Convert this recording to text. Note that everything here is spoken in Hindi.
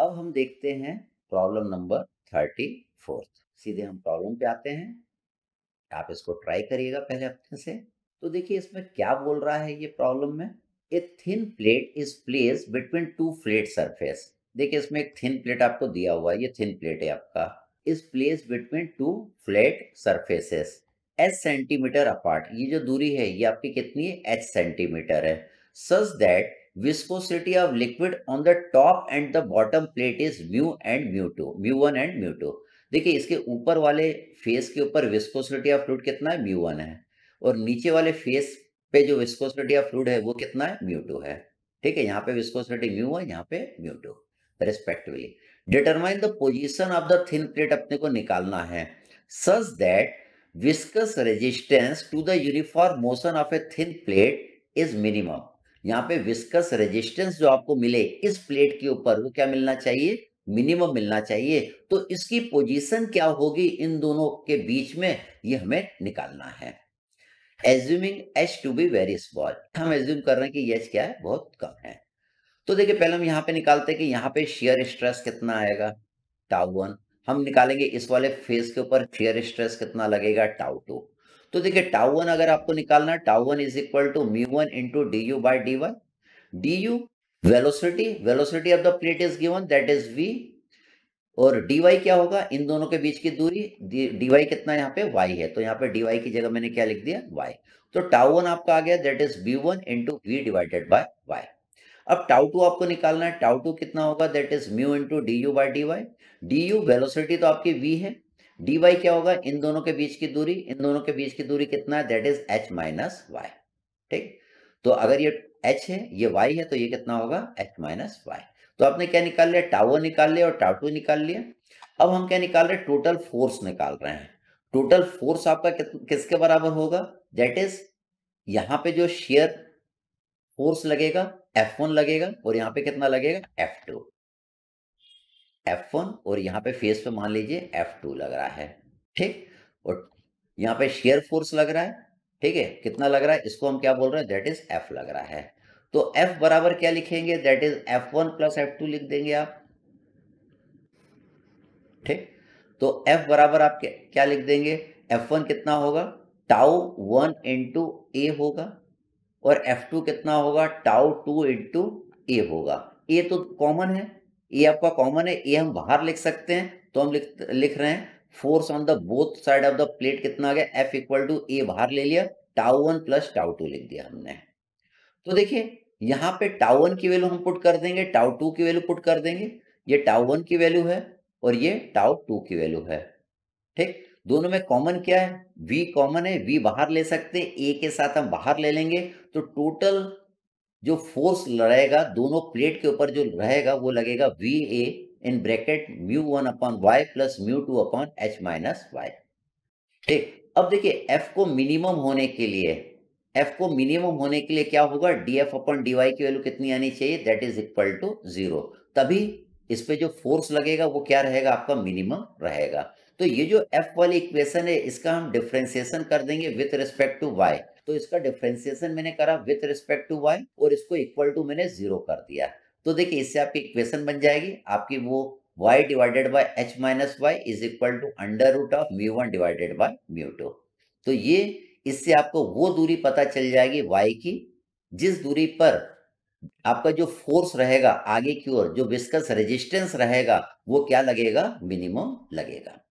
अब हम देखते हैं प्रॉब्लम नंबर थर्टी फोर्थ सीधे हम प्रॉब्लम पे आते हैं आप इसको ट्राई करिएगा पहले अपने से तो देखिए इसमें क्या बोल रहा है ये प्रॉब्लम में a thin plate is place between two flat surface देखिए इसमें एक थिन प्लेट आपको दिया हुआ है ये थिन प्लेट है आपका is place between two flat surfaces H centimetre apart ये जो दूरी है ये आपकी कितनी है एच सेंटीमीटर है such that viscosity of liquid on the top and the bottom plate is mu and mu2 mu1 and mu2 देखिए इसके ऊपर वाले फेस के ऊपर विस्कोसिटी ऑफ फ्लूड कितना है म्यू वन है और नीचे वाले फेस पे जो विस्कोसिटी ऑफ फ्लूड है वो कितना है म्यू टू है ठीक है यहाँ पे विस्कोसिटी म्यू है यहाँ पे mu two respectively determine the position of the thin plate अपने को निकालना है such that viscous resistance to the uniform motion of a thin plate is minimum यहाँ पे विस्कस रेजिस्टेंस जो आपको मिले इस प्लेट के ऊपर वो क्या मिलना चाहिए मिनिमम मिलना चाहिए तो इसकी पोजीशन क्या होगी इन दोनों के बीच में ये हमें निकालना है assuming H to be very small हम एज्यूम कर रहे हैं कि एच क्या है बहुत कम है तो देखिए पहले हम यहाँ पे निकालते हैं कि यहाँ पे शेयर स्ट्रेस कितना आएगा टाउ वन हम निकालेंगे इस वाले फेस के ऊपर शेयर स्ट्रेस कितना लगेगा टाउ टू तो देखिए टाउ वन अगर आपको निकालना tau one is equal to mu one into D U by D one D U velocity velocity of the plate is given that is V और डी वाई क्या होगा इन दोनों के बीच की दूरी डी वाई कितना यहाँ पे वाई है तो यहाँ पे डी वाई की जगह मैंने क्या लिख दिया वाई तो टाउ वन आपका आ गया that is B one into V divided by Y अब टाउ टू आपको निकालना है टाउ टू कितना होगा that is mu into D U by D Y D U velocity तो आपकी वी है डी वाई क्या होगा इन दोनों के बीच की दूरी इन दोनों के बीच की दूरी कितना है that is H minus Y ठीक तो अगर ये एच है ये वाई है तो ये कितना होगा एच माइनस वाई तो आपने क्या निकाल लिया टावर निकाल लिया और टाटू निकाल लिया अब हम क्या निकाल रहे हैं टोटल फोर्स निकाल रहे हैं टोटल फोर्स आपका किसके बराबर होगा दैट इज यहाँ पे जो शेयर फोर्स लगेगा F1 लगेगा और यहाँ पे कितना लगेगा F2 F1 और यहाँ पे फेस पे मान लीजिए F2 लग रहा है ठीक और यहाँ पे शेयर फोर्स लग रहा है ठीक है कितना लग रहा है इसको हम क्या बोल रहे हैं दैट इज F लग रहा है तो F बराबर क्या लिखेंगे that is F1 one plus F लिख देंगे आप ठीक तो F बराबर आप क्या, लिख देंगे F1 कितना होगा टाउ वन इंटू ए होगा और F2 कितना होगा टाउ टू इंटू ए होगा ए तो कॉमन है ए आपका कॉमन है ए हम बाहर लिख सकते हैं तो हम लिख लिख रहे हैं force on the both side of the plate कितना आ गया एफ इक्वल टू ए बाहर ले लिया tau one plus tau two लिख दिया हमने तो देखिए यहाँ पे टाउ वन की वैल्यू हम पुट कर देंगे टाउ टू की वैल्यू पुट कर देंगे ये टाउ वन की वैल्यू है और ये टाउ टू की वैल्यू है ठीक दोनों में कॉमन क्या है वी कॉमन है वी बाहर ले सकते हैं ए के साथ हम बाहर ले लेंगे तो टोटल जो फोर्स रहेगा दोनों प्लेट के ऊपर जो रहेगा वो लगेगा V A in bracket mu one upon Y plus mu two upon H minus Y ठीक अब देखिए एफ को मिनिमम होने के लिए एफ को मिनिमम होने के लिए क्या होगा D F upon D Y की वैल्यू कितनी आनी चाहिए that is equal to zero तभी इस पे जो फोर्स लगेगा वो क्या रहेगा आपका मिनिमम रहेगा तो ये जो एफ वाली इक्वेशन है इसका हम डिफ्रेंसिएशन कर देंगे विथ रिस्पेक्ट टू वाई तो इसका डिफ्रेंसिएशन मैंने करा विथ रिस्पेक्ट टू वाई और इसको इक्वल टू मैंने जीरो कर दिया तो देखिए इससे आपकी इक्वेशन बन जाएगी आपकी वो y divided by h minus Y is equal to under root of mu one divided by mu two तो ये इससे आपको वो दूरी पता चल जाएगी y की जिस दूरी पर आपका जो फोर्स रहेगा आगे की ओर जो विस्कस रेजिस्टेंस रहेगा वो क्या लगेगा मिनिमम लगेगा